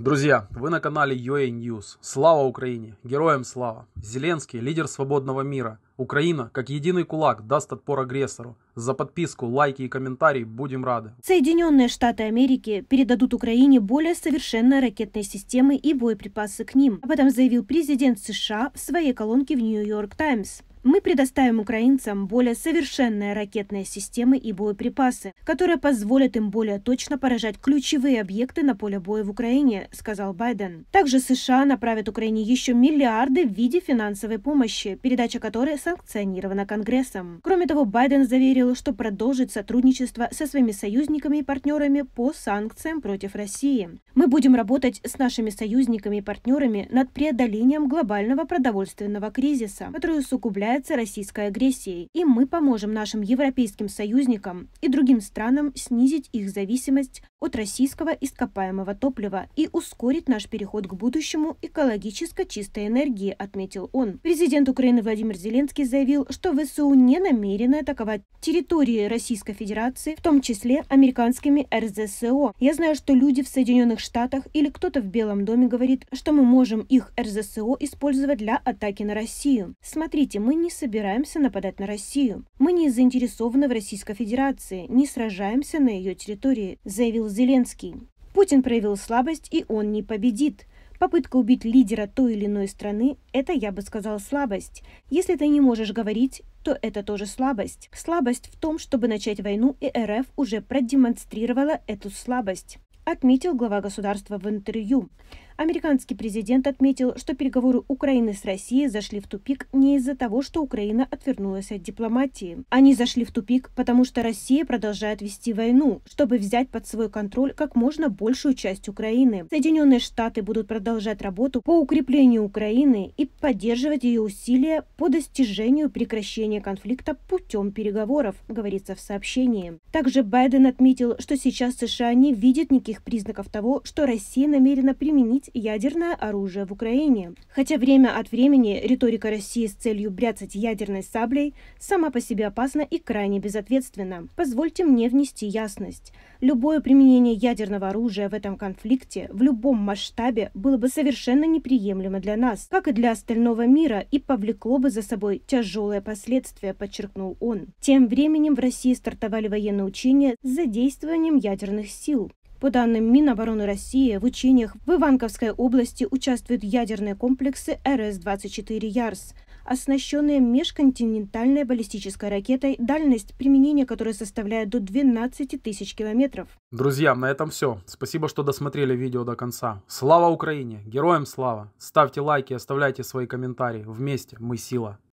Друзья, вы на канале UA News. Слава Украине! Героям слава! Зеленский, лидер свободного мира. Украина, как единый кулак, даст отпор агрессору. За подписку, лайки и комментарии будем рады. Соединенные Штаты Америки передадут Украине более совершенные ракетные системы и боеприпасы к ним. Об этом заявил президент США в своей колонке в Нью-Йорк Таймс. Мы предоставим украинцам более совершенные ракетные системы и боеприпасы, которые позволят им более точно поражать ключевые объекты на поле боя в Украине, сказал Байден. Также США направят Украине еще миллиарды в виде финансовой помощи, передача которой санкционирована Конгрессом. Кроме того, Байден заверил, что продолжит сотрудничество со своими союзниками и партнерами по санкциям против России. Мы будем работать с нашими союзниками и партнерами над преодолением глобального продовольственного кризиса, который усугубляет является российской агрессией, и мы поможем нашим европейским союзникам и другим странам снизить их зависимость от российского ископаемого топлива и ускорит наш переход к будущему экологически чистой энергии, отметил он. Президент Украины Владимир Зеленский заявил, что ВСУ не намерены атаковать территории Российской Федерации, в том числе американскими РЗСО. Я знаю, что люди в Соединенных Штатах или кто-то в Белом доме говорит, что мы можем их РЗСО использовать для атаки на Россию. Смотрите, мы не собираемся нападать на Россию. Мы не заинтересованы в Российской Федерации, не сражаемся на ее территории, заявил Зеленский. Путин проявил слабость, и он не победит. Попытка убить лидера той или иной страны – это, я бы сказал, слабость. Если ты не можешь говорить, то это тоже слабость. Слабость в том, чтобы начать войну, и РФ уже продемонстрировала эту слабость отметил глава государства в интервью. Американский президент отметил, что переговоры Украины с Россией зашли в тупик не из-за того, что Украина отвернулась от дипломатии. Они зашли в тупик, потому что Россия продолжает вести войну, чтобы взять под свой контроль как можно большую часть Украины. Соединенные Штаты будут продолжать работу по укреплению Украины и поддерживать ее усилия по достижению прекращения конфликта путем переговоров, говорится в сообщении. Также Байден отметил, что сейчас США не видит никаких явных признаков того, что Россия намерена применить ядерное оружие в Украине. Хотя время от времени риторика России с целью бряцать ядерной саблей сама по себе опасна и крайне безответственна. Позвольте мне внести ясность. Любое применение ядерного оружия в этом конфликте в любом масштабе было бы совершенно неприемлемо для нас, как и для остального мира, и повлекло бы за собой тяжелые последствия, подчеркнул он. Тем временем в России стартовали военные учения с задействованием ядерных сил. По данным Минобороны России, в учениях в Иванковской области участвуют ядерные комплексы РС-24 «Ярс», оснащенные межконтинентальной баллистической ракетой, дальность применения которой составляет до 12 тысяч километров. Друзья, на этом все. Спасибо, что досмотрели видео до конца. Слава Украине! Героям слава! Ставьте лайки, оставляйте свои комментарии. Вместе мы сила!